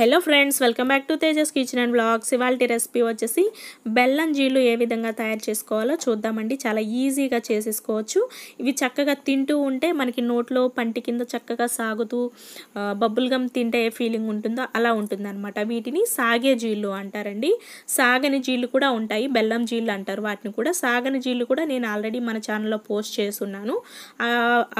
hello friends welcome back to Tejas kitchen and blogs ఇవాళ recipe వచ్చేసి బెల్లం జీలు ఏ విధంగా తయారు చేసుకోవాలో చూద్దామండి చాలా ఈజీగా చేసేసుకోవచ్చు ఇవి చక్కగా తింటూ ఉంటే మనకి నోట్లో పంటి కింద చక్కగా సాగుతూ బబ్బుల్గమ్ తింటే ఏ ఫీలింగ్ ఉంటుందో అలా ఉంటుందన్నమాట వీటిని సాగే జీళ్ళు అంటారండి సాగని జీళ్ళు కూడా ఉంటాయి బెల్లం జీళ్ళు అంటారు వాటిని కూడా సాగని జీళ్ళు కూడా నేను ఆల్రెడీ మన ఛానల్లో పోస్ట్ చేస్తున్నాను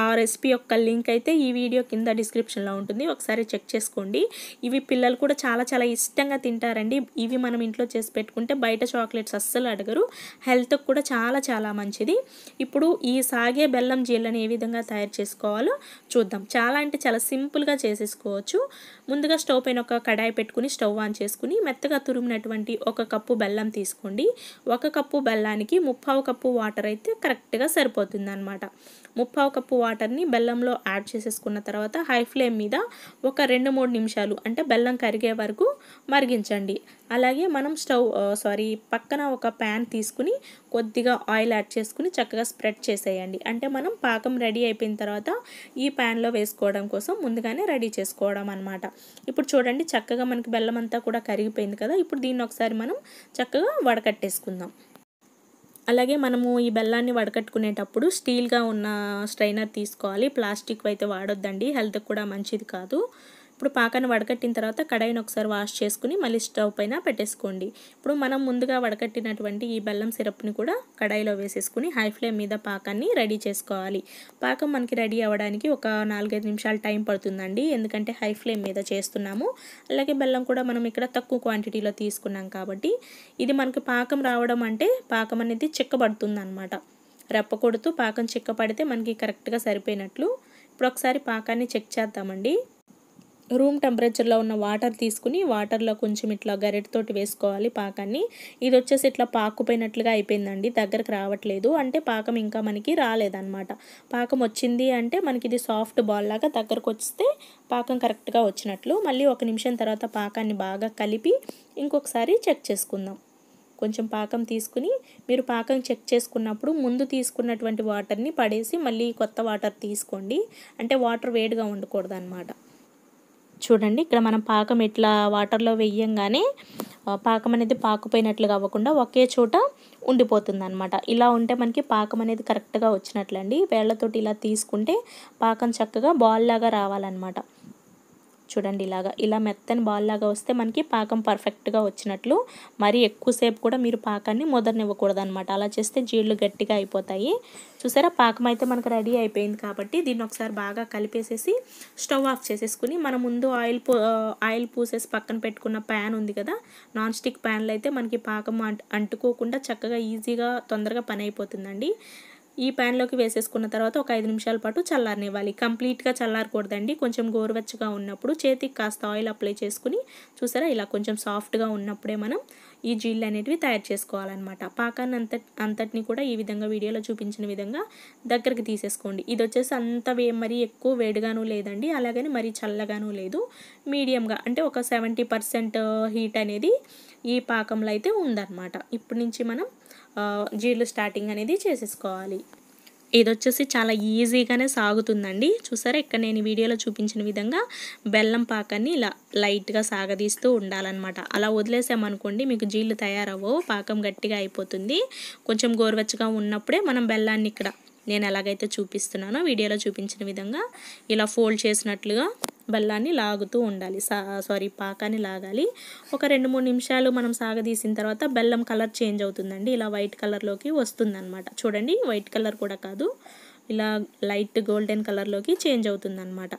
ఆ రెసిపీ యొక్క లింక్ అయితే ఈ వీడియో కింద డిస్క్రిప్షన్లో ఉంటుంది ఒకసారి చెక్ చేసుకోండి ఇవి పిల్లలు పిల్లలు కూడా చాలా చాలా ఇష్టంగా తింటారండి ఇవి మనం ఇంట్లో చేసి పెట్టుకుంటే బయట చాక్లెట్స్ అస్సలు అడగరు హెల్త్కి కూడా చాలా చాలా మంచిది ఇప్పుడు ఈ సాగే బెల్లం జీళ్ళని ఏ విధంగా తయారు చేసుకోవాలో చూద్దాం చాలా అంటే చాలా సింపుల్గా చేసేసుకోవచ్చు ముందుగా స్టవ్ పైన ఒక కడాయి పెట్టుకుని స్టవ్ ఆన్ చేసుకుని మెత్తగా తురిమినటువంటి ఒక కప్పు బెల్లం తీసుకోండి ఒక కప్పు బెల్లానికి ముప్పావు కప్పు వాటర్ అయితే కరెక్ట్గా సరిపోతుంది అనమాట ముప్పావు కప్పు వాటర్ని బెల్లంలో యాడ్ చేసేసుకున్న తర్వాత హై ఫ్లేమ్ మీద ఒక రెండు మూడు నిమిషాలు అంటే బెల్లం కరిగే వరకు మరిగించండి అలాగే మనం స్టవ్ సారీ పక్కన ఒక ప్యాన్ తీసుకుని కొద్దిగా ఆయిల్ యాడ్ చేసుకుని చక్కగా స్ప్రెడ్ చేసేయండి అంటే మనం పాకం రెడీ అయిపోయిన తర్వాత ఈ ప్యాన్లో వేసుకోవడం కోసం ముందుగానే రెడీ చేసుకోవడం అనమాట ఇప్పుడు చూడండి చక్కగా మనకి బెల్లం అంతా కూడా కరిగిపోయింది కదా ఇప్పుడు దీన్ని ఒకసారి మనం చక్కగా వడకట్టేసుకుందాం అలాగే మనము ఈ బెల్లాన్ని వడకట్టుకునేటప్పుడు స్టీల్గా ఉన్న స్ట్రైనర్ తీసుకోవాలి ప్లాస్టిక్ అయితే వాడొద్దండి హెల్త్కి కూడా మంచిది కాదు ఇప్పుడు పాకాన్ని వడకట్టిన తర్వాత కడాయిని ఒకసారి వాష్ చేసుకుని మళ్ళీ స్టవ్ పైన పెట్టేసుకోండి ఇప్పుడు మనం ముందుగా వడకట్టినటువంటి ఈ బెల్లం సిరప్ని కూడా కడాయిలో వేసేసుకుని హై ఫ్లేమ్ మీద పాకాన్ని రెడీ చేసుకోవాలి పాకం మనకి రెడీ అవ్వడానికి ఒక నాలుగైదు నిమిషాలు టైం పడుతుందండి ఎందుకంటే హై ఫ్లేమ్ మీద చేస్తున్నాము అలాగే బెల్లం కూడా మనం ఇక్కడ తక్కువ క్వాంటిటీలో తీసుకున్నాం కాబట్టి ఇది మనకి పాకం రావడం అంటే పాకం అనేది చిక్కబడుతుంది అనమాట రెప్పకొడుతూ పాకం చిక్కపడితే మనకి కరెక్ట్గా సరిపోయినట్లు ఇప్పుడు ఒకసారి పాకాన్ని చెక్ చేద్దామండి రూమ్ టెంపరేచర్లో ఉన్న వాటర్ తీసుకుని వాటర్లో కొంచెం ఇట్లా గరెటతోటి వేసుకోవాలి పాకాన్ని ఇది వచ్చేసి ఇట్లా పాకుపోయినట్లుగా అయిపోయిందండి దగ్గరకు రావట్లేదు అంటే పాకం ఇంకా మనకి రాలేదన్నమాట పాకం వచ్చింది అంటే మనకి ఇది సాఫ్ట్ బాల్ లాగా దగ్గరకు వస్తే పాకం కరెక్ట్గా వచ్చినట్లు మళ్ళీ ఒక నిమిషం తర్వాత పాకాన్ని బాగా కలిపి ఇంకొకసారి చెక్ చేసుకుందాం కొంచెం పాకం తీసుకుని మీరు పాకం చెక్ చేసుకున్నప్పుడు ముందు తీసుకున్నటువంటి వాటర్ని పడేసి మళ్ళీ కొత్త వాటర్ తీసుకోండి అంటే వాటర్ వేడిగా ఉండకూడదు చూడండి ఇక్కడ మనం పాకం ఇట్లా వాటర్లో వేయంగానే పాకం అనేది పాకపోయినట్లుగా అవ్వకుండా ఒకే చోట ఉండిపోతుంది అనమాట ఇలా ఉంటే మనకి పాకం అనేది కరెక్ట్గా వచ్చినట్లండి వేళ్లతోటి ఇలా తీసుకుంటే పాకం చక్కగా బాల్ లాగా రావాలన్నమాట చూడండి ఇలాగా ఇలా మెత్తని బాల్ లాగా వస్తే మనకి పాకం పర్ఫెక్ట్గా వచ్చినట్లు మరీ ఎక్కువసేపు కూడా మీరు పాకాన్ని ముదరనివ్వకూడదు అనమాట అలా చేస్తే జీళ్ళు గట్టిగా అయిపోతాయి చూసారా పాకం అయితే మనకు రెడీ అయిపోయింది కాబట్టి దీన్ని ఒకసారి బాగా కలిపేసేసి స్టవ్ ఆఫ్ చేసేసుకుని మనం ముందు ఆయిల్ ఆయిల్ పూసేసి పక్కన పెట్టుకున్న ప్యాన్ ఉంది కదా నాన్ స్టిక్ ప్యాన్లో అయితే మనకి పాకం అంటుకోకుండా చక్కగా ఈజీగా తొందరగా పని అయిపోతుందండి ఈ ప్యాన్లోకి వేసేసుకున్న తర్వాత ఒక ఐదు నిమిషాల పాటు చల్లారనివ్వాలి కంప్లీట్గా చల్లారకూడదండి కొంచెం గోరువెచ్చగా ఉన్నప్పుడు చేతికి కాస్త ఆయిల్ అప్లై చేసుకుని చూసారా ఇలా కొంచెం సాఫ్ట్గా ఉన్నప్పుడే మనం ఈ జీళ్ళు అనేటివి తయారు చేసుకోవాలన్నమాట పాకాన్ని అంత అంతటిని కూడా ఈ విధంగా వీడియోలో చూపించిన విధంగా దగ్గరికి తీసేసుకోండి ఇది వచ్చేసి అంత వే మరీ ఎక్కువ వేడిగాను లేదండి అలాగని మరీ చల్లగాను లేదు మీడియంగా అంటే ఒక సెవెంటీ పర్సెంట్ హీట్ అనేది ఈ పాకంలో అయితే ఉందన్నమాట ఇప్పటి నుంచి మనం జీళ్ళు స్టార్టింగ్ అనేది చేసేసుకోవాలి ఇది వచ్చేసి చాలా ఈజీగానే సాగుతుందండి చూసారా ఇక్కడ నేను వీడియోలో చూపించిన విధంగా బెల్లం పాకాన్ని ఇలా లైట్గా సాగదీస్తూ ఉండాలన్నమాట అలా వదిలేసామనుకోండి మీకు జీళ్ళు తయారవో పాకం గట్టిగా అయిపోతుంది కొంచెం గోరువెచ్చగా ఉన్నప్పుడే మనం బెల్లాన్ని ఇక్కడ నేను ఎలాగైతే చూపిస్తున్నానో వీడియోలో చూపించిన విధంగా ఇలా ఫోల్డ్ చేసినట్లుగా బల్లాన్ని లాగుతూ ఉండాలి సారీ పాకాన్ని లాగాలి ఒక రెండు మూడు నిమిషాలు మనం సాగదీసిన తర్వాత బెల్లం కలర్ చేంజ్ అవుతుందండి ఇలా వైట్ కలర్లోకి వస్తుందన్నమాట చూడండి వైట్ కలర్ కూడా కాదు ఇలా లైట్ గోల్డెన్ కలర్లోకి చేంజ్ అవుతుందన్నమాట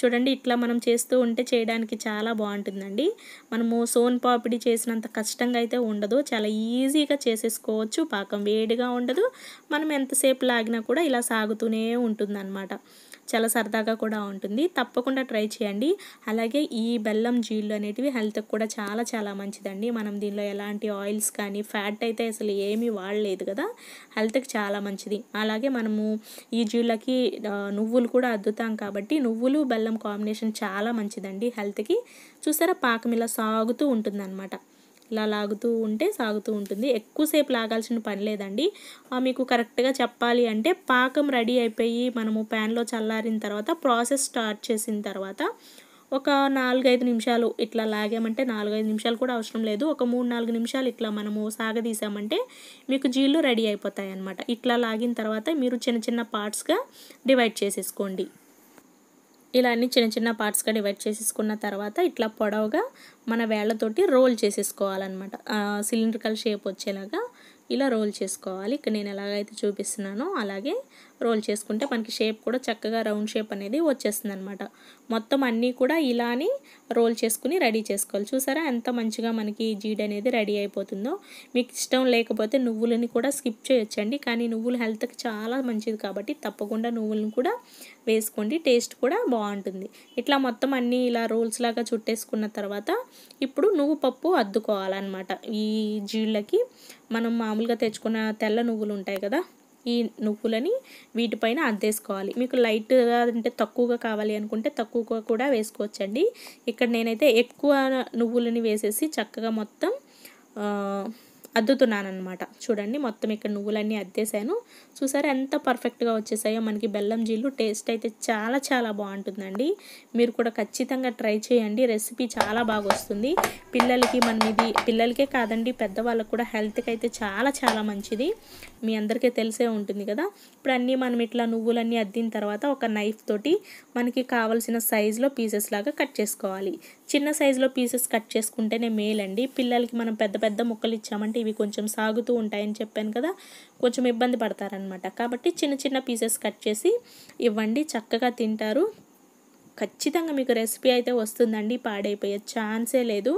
చూడండి ఇట్లా మనం చేస్తూ ఉంటే చేయడానికి చాలా బాగుంటుందండి మనము సోన్ పాపిడి చేసినంత కష్టంగా అయితే ఉండదు చాలా ఈజీగా చేసేసుకోవచ్చు పాకం వేడిగా ఉండదు మనం ఎంతసేపు లాగినా కూడా ఇలా సాగుతూనే అన్నమాట చాలా సరదాగా కూడా ఉంటుంది తప్పకుండా ట్రై చేయండి అలాగే ఈ బెల్లం జీళ్ళు అనేటివి హెల్త్కి కూడా చాలా చాలా మంచిదండి మనం దీనిలో ఎలాంటి ఆయిల్స్ కానీ ఫ్యాట్ అయితే అసలు ఏమీ వాడలేదు కదా హెల్త్కి చాలా మంచిది అలాగే మనము ఈ జీళ్ళకి నువ్వులు కూడా అద్దుతాం కాబట్టి నువ్వులు బెల్లం కాంబినేషన్ చాలా మంచిదండి హెల్త్కి చూసారా పాకం ఇలా సాగుతూ ఉంటుందన్నమాట ఇలా లాగుతూ ఉంటే సాగుతూ ఉంటుంది ఎక్కువసేపు లాగాల్సిన పని లేదండి మీకు కరెక్ట్గా చెప్పాలి అంటే పాకం రెడీ అయిపోయి మనము ప్యాన్లో చల్లారిన తర్వాత ప్రాసెస్ స్టార్ట్ చేసిన తర్వాత ఒక నాలుగైదు నిమిషాలు ఇట్లా లాగామంటే నాలుగైదు నిమిషాలు కూడా అవసరం లేదు ఒక మూడు నాలుగు నిమిషాలు ఇట్లా మనము సాగదీసామంటే మీకు జీళ్ళు రెడీ అయిపోతాయి అన్నమాట ఇట్లా లాగిన తర్వాత మీరు చిన్న చిన్న పార్ట్స్గా డివైడ్ చేసేసుకోండి ఇలా అన్ని చిన్న చిన్న పార్ట్స్గా డివైడ్ చేసేసుకున్న తర్వాత ఇట్లా పొడవుగా మన వేళ్లతోటి రోల్ చేసేసుకోవాలన్నమాట సిలిండ్రికల్ షేప్ వచ్చేలాగా ఇలా రోల్ చేసుకోవాలి ఇక్కడ నేను ఎలాగైతే చూపిస్తున్నానో అలాగే రోల్ చేసుకుంటే మనకి షేప్ కూడా చక్కగా రౌండ్ షేప్ అనేది వచ్చేస్తుంది అనమాట మొత్తం అన్నీ కూడా ఇలానే రోల్ చేసుకుని రెడీ చేసుకోవాలి చూసారా ఎంత మంచిగా మనకి జీడ్ అనేది రెడీ అయిపోతుందో మీకు ఇష్టం లేకపోతే నువ్వులని కూడా స్కిప్ చేయొచ్చండి కానీ నువ్వులు హెల్త్కి చాలా మంచిది కాబట్టి తప్పకుండా నువ్వులను కూడా వేసుకోండి టేస్ట్ కూడా బాగుంటుంది ఇట్లా మొత్తం అన్నీ ఇలా రోల్స్ లాగా చుట్టేసుకున్న తర్వాత ఇప్పుడు నువ్వు పప్పు అద్దుకోవాలన్నమాట ఈ జీళ్ళకి మనం మామూలుగా తెచ్చుకున్న తెల్ల నువ్వులు ఉంటాయి కదా ఈ నువ్వులని వీటిపైన అద్దేసుకోవాలి మీకు లైట్గా అంటే తక్కువగా కావాలి అనుకుంటే తక్కువగా కూడా వేసుకోవచ్చండి ఇక్కడ నేనైతే ఎక్కువ నువ్వులని వేసేసి చక్కగా మొత్తం అద్దుతున్నాను అనమాట చూడండి మొత్తం ఇక్కడ నువ్వులన్నీ అద్దేశాను చూసారా ఎంత పర్ఫెక్ట్గా వచ్చేసాయో మనకి బెల్లం జీళ్ళు టేస్ట్ అయితే చాలా చాలా బాగుంటుందండి మీరు కూడా ఖచ్చితంగా ట్రై చేయండి రెసిపీ చాలా బాగా వస్తుంది పిల్లలకి మనం ఇది పిల్లలకే కాదండి పెద్దవాళ్ళకు కూడా హెల్త్కి అయితే చాలా చాలా మంచిది మీ అందరికీ తెలిసే ఉంటుంది కదా ఇప్పుడు అన్నీ మనం ఇట్లా నువ్వులన్నీ అద్దిన తర్వాత ఒక నైఫ్ తోటి మనకి కావాల్సిన సైజులో పీసెస్ లాగా కట్ చేసుకోవాలి చిన్న సైజులో పీసెస్ కట్ చేసుకుంటేనే మేలండి పిల్లలకి మనం పెద్ద పెద్ద ముక్కలు ఇచ్చామంటే ఇవి కొంచెం సాగుతూ ఉంటాయని చెప్పాను కదా కొంచెం ఇబ్బంది పడతారనమాట కాబట్టి చిన్న చిన్న పీసెస్ కట్ చేసి ఇవ్వండి చక్కగా తింటారు ఖచ్చితంగా మీకు రెసిపీ అయితే వస్తుందండి పాడైపోయే ఛాన్సే లేదు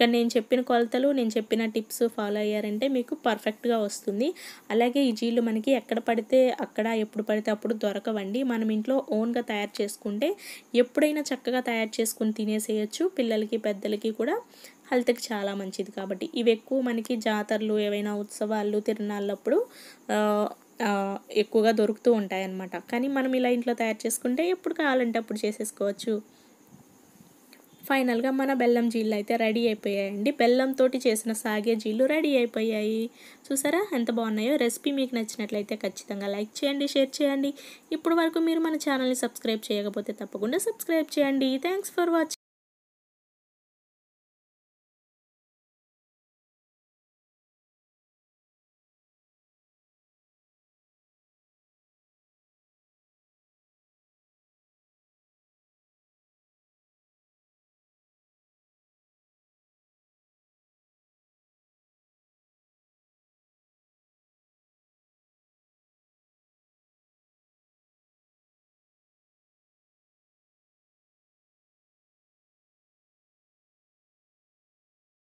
కానీ నేను చెప్పిన కొలతలు నేను చెప్పిన టిప్స్ ఫాలో అయ్యారంటే మీకు పర్ఫెక్ట్గా వస్తుంది అలాగే ఈ జీళ్ళు మనకి ఎక్కడ పడితే అక్కడ ఎప్పుడు పడితే అప్పుడు దొరకవండి మనం ఇంట్లో ఓన్గా తయారు చేసుకుంటే ఎప్పుడైనా చక్కగా తయారు చేసుకుని తినేసేయచ్చు పిల్లలకి పెద్దలకి కూడా హెల్త్కి చాలా మంచిది కాబట్టి ఇవి ఎక్కువ మనకి జాతరలు ఏవైనా ఉత్సవాలు తిరునాళ్ళప్పుడు ఎక్కువగా దొరుకుతూ ఉంటాయి అన్నమాట కానీ మనం ఇలా ఇంట్లో తయారు చేసుకుంటే ఎప్పుడు కావాలంటే అప్పుడు చేసేసుకోవచ్చు ఫైనల్గా మన బెల్లం జీళ్ళు అయితే రెడీ అయిపోయాయండి బెల్లంతో చేసిన సాగే జీళ్ళు రెడీ అయిపోయాయి చూసారా ఎంత బాగున్నాయో రెసిపీ మీకు నచ్చినట్లయితే ఖచ్చితంగా లైక్ చేయండి షేర్ చేయండి ఇప్పుడు వరకు మీరు మన ఛానల్ని సబ్స్క్రైబ్ చేయకపోతే తప్పకుండా సబ్స్క్రైబ్ చేయండి థ్యాంక్స్ ఫర్ వాచింగ్